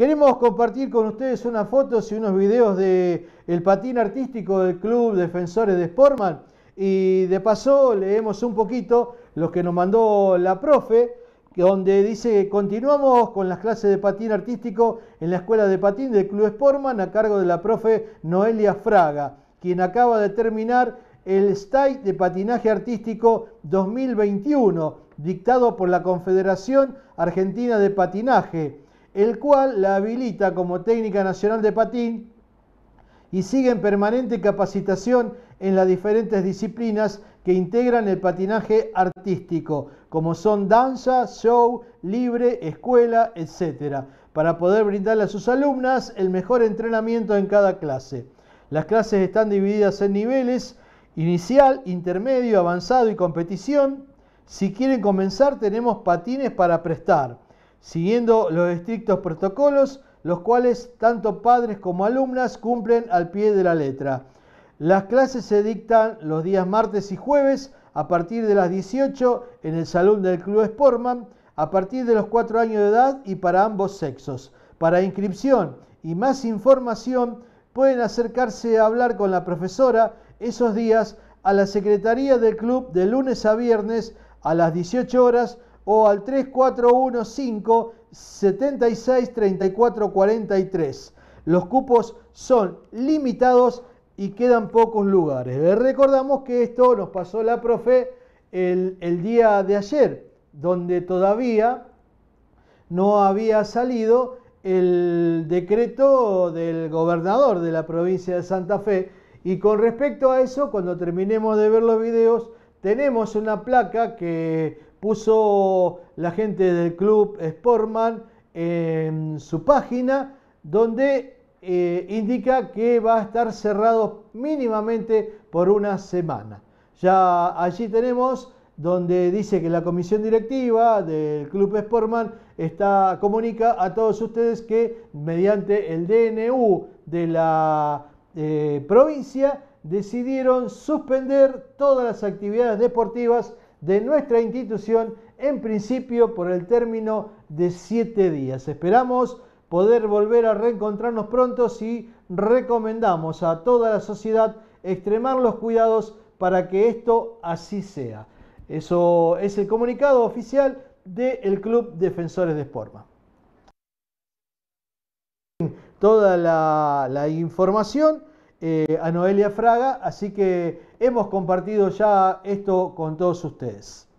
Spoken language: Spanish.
Queremos compartir con ustedes unas fotos y unos videos del patín artístico del Club Defensores de Sportman y de paso leemos un poquito los que nos mandó la profe, donde dice continuamos con las clases de patín artístico en la Escuela de Patín del Club Sportman a cargo de la profe Noelia Fraga, quien acaba de terminar el state de Patinaje Artístico 2021, dictado por la Confederación Argentina de Patinaje el cual la habilita como técnica nacional de patín y sigue en permanente capacitación en las diferentes disciplinas que integran el patinaje artístico, como son danza, show, libre, escuela, etc., para poder brindarle a sus alumnas el mejor entrenamiento en cada clase. Las clases están divididas en niveles, inicial, intermedio, avanzado y competición. Si quieren comenzar, tenemos patines para prestar siguiendo los estrictos protocolos, los cuales tanto padres como alumnas cumplen al pie de la letra. Las clases se dictan los días martes y jueves a partir de las 18 en el salón del Club Sportman, a partir de los 4 años de edad y para ambos sexos. Para inscripción y más información pueden acercarse a hablar con la profesora esos días a la Secretaría del Club de lunes a viernes a las 18 horas o al 3415 76 34 Los cupos son limitados y quedan pocos lugares. Eh, recordamos que esto nos pasó la profe el día de ayer, donde todavía no había salido el decreto del gobernador de la provincia de Santa Fe. Y con respecto a eso, cuando terminemos de ver los videos, tenemos una placa que puso la gente del club Sportman en su página donde eh, indica que va a estar cerrado mínimamente por una semana. Ya allí tenemos donde dice que la comisión directiva del Club Sportman está, comunica a todos ustedes que mediante el DNU de la eh, provincia decidieron suspender todas las actividades deportivas de nuestra institución, en principio por el término de siete días. Esperamos poder volver a reencontrarnos pronto y recomendamos a toda la sociedad extremar los cuidados para que esto así sea. Eso es el comunicado oficial del Club Defensores de Sporma. Toda la información eh, a Noelia Fraga, así que hemos compartido ya esto con todos ustedes.